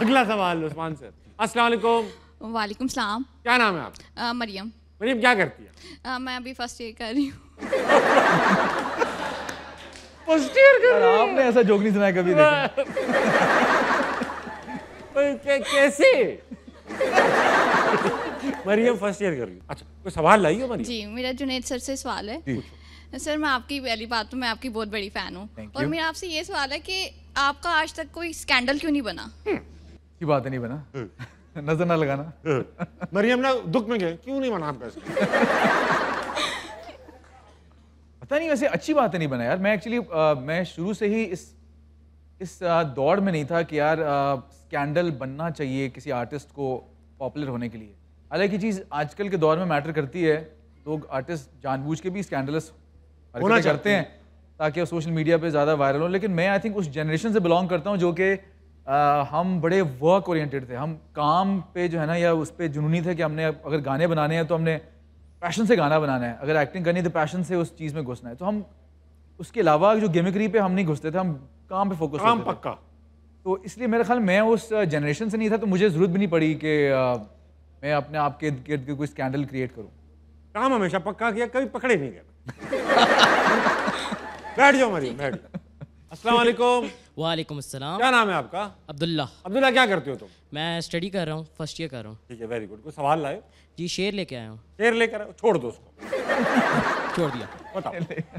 अगला सवाल उस्मान सर अस्सलाम वालेकुम वालेकुम सलाम क्या नाम है आपका मरियम मरियम क्या करती है आ, मैं अभी फर्स्ट ईयर कर रही हूँ फर्स्ट ईयर कर रही आपने ऐसा जोक नहीं सुनाया कभी देखा कैसे मरियम फर्स्ट ईयर कर रही अच्छा कोई सवाल लाई हो मरियम जी मेरा जुनेद सर से सवाल है सर मैं आपकी पहली बात तो मैं आपकी बहुत बड़ी फैन हूँ और मेरा आपसे ये सवाल है कि आपका आज तक कोई स्कैंडल क्यों नहीं बना हम्म। की बात नहीं बना हम्म। नजर ना लगाना हम्म। मरियम ना दुख में गए क्यों नहीं बना आपका पता नहीं वैसे अच्छी बात नहीं बना यार मैं एक्चुअली मैं शुरू से ही इस इस दौड़ में नहीं था कि यार स्कैंडल बनना चाहिए किसी आर्टिस्ट को पॉपुलर होने के लिए हालांकि चीज़ आजकल के दौर में मैटर करती है लोग आर्टिस्ट जानबूझ के भी स्कैंडलस करते हैं ताकि वो सोशल मीडिया पे ज़्यादा वायरल हो लेकिन मैं आई थिंक उस जनरेशन से बिलोंग करता हूँ जो कि हम बड़े वर्क ओरिएंटेड थे हम काम पे जो है ना या उस पर जुनूनी थे कि हमने अगर गाने बनाने हैं तो हमने पैशन से गाना बनाना है अगर एक्टिंग करनी है तो पैशन से उस चीज़ में घुसना है तो हम उसके अलावा जो गेमिक्री पे हम नहीं घुसते थे हम काम पे फोकस काम पक्का तो इसलिए मेरे ख्याल मैं उस जनरेशन से नहीं था तो मुझे ज़रूरत भी नहीं पड़ी कि मैं अपने आप के गिर्द कोई स्कैंडल क्रिएट करूँ काम हमेशा पक्का किया कभी पकड़े नहीं गए बैठ जाओ मरी बैठ अस्सलाम वालेकुम वालेकुम अस्सलाम क्या नाम है आपका अब्दुल्ला अब्दुल्ला क्या करते हो तुम मैं स्टडी कर रहा हूँ फर्स्ट ईयर कर रहा हूँ ठीक है वेरी गुड कोई सवाल लाए जी शेर लेके आया हूँ शेर लेकर छोड़ दो उसको छोड़ दिया बताओ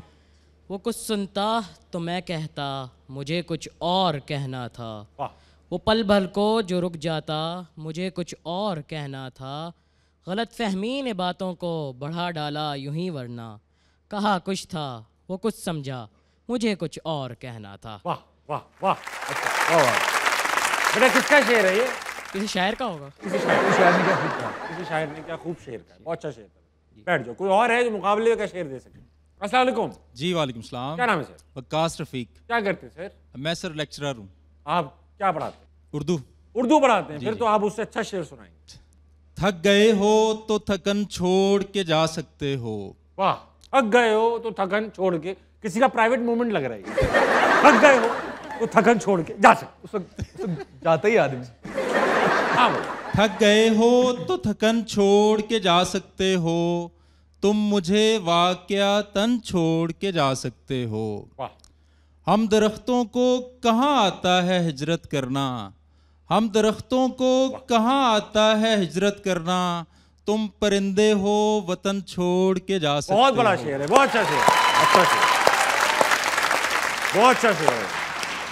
वो कुछ सुनता तो मैं कहता मुझे कुछ और कहना था वो पल भर को जो रुक जाता मुझे कुछ और कहना था गलत फहमी ने बातों को बढ़ा डाला यूं ही वरना कहा कुछ था वो कुछ समझा मुझे कुछ और कहना था वाह वाह वाह अच्छा वाह बेटा किसका शेर है ये किसी शायर का होगा किसी शायर किसी शायर ने क्या किसी शायर ने क्या खूब शेर बहुत अच्छा शेर बैठ जाओ कोई और है जो मुकाबले का शेर दे सके जी वालेकुम सलाम क्या नाम है सर रफीक क्या करते हैं सर मैं सर लेक्चरर हूँ आप क्या पढ़ाते हैं उर्दू उर्दू पढ़ाते हैं फिर तो आप उससे अच्छा शेर सुनाएंगे थक गए हो तो थकन छोड़ के जा सकते हो वाह थक गए हो तो थकन छोड़ के किसी का प्राइवेट मोमेंट लग रहा है थक गए हो वो थकन छोड़ के जा सकते उस वक्त जाता ही आदमी हाँ थक गए हो तो थकन छोड़ के जा सकते हो तुम मुझे वाक्या तन छोड़ के जा सकते हो हम दरख्तों को कहाँ आता है हिजरत करना हम दरख्तों को कहाँ आता है हिजरत करना तुम परिंदे हो वतन छोड़ के जा सकते बहुत बड़ा शेर है बहुत अच्छा शेर अच्छा शेर बहुत अच्छा शेर है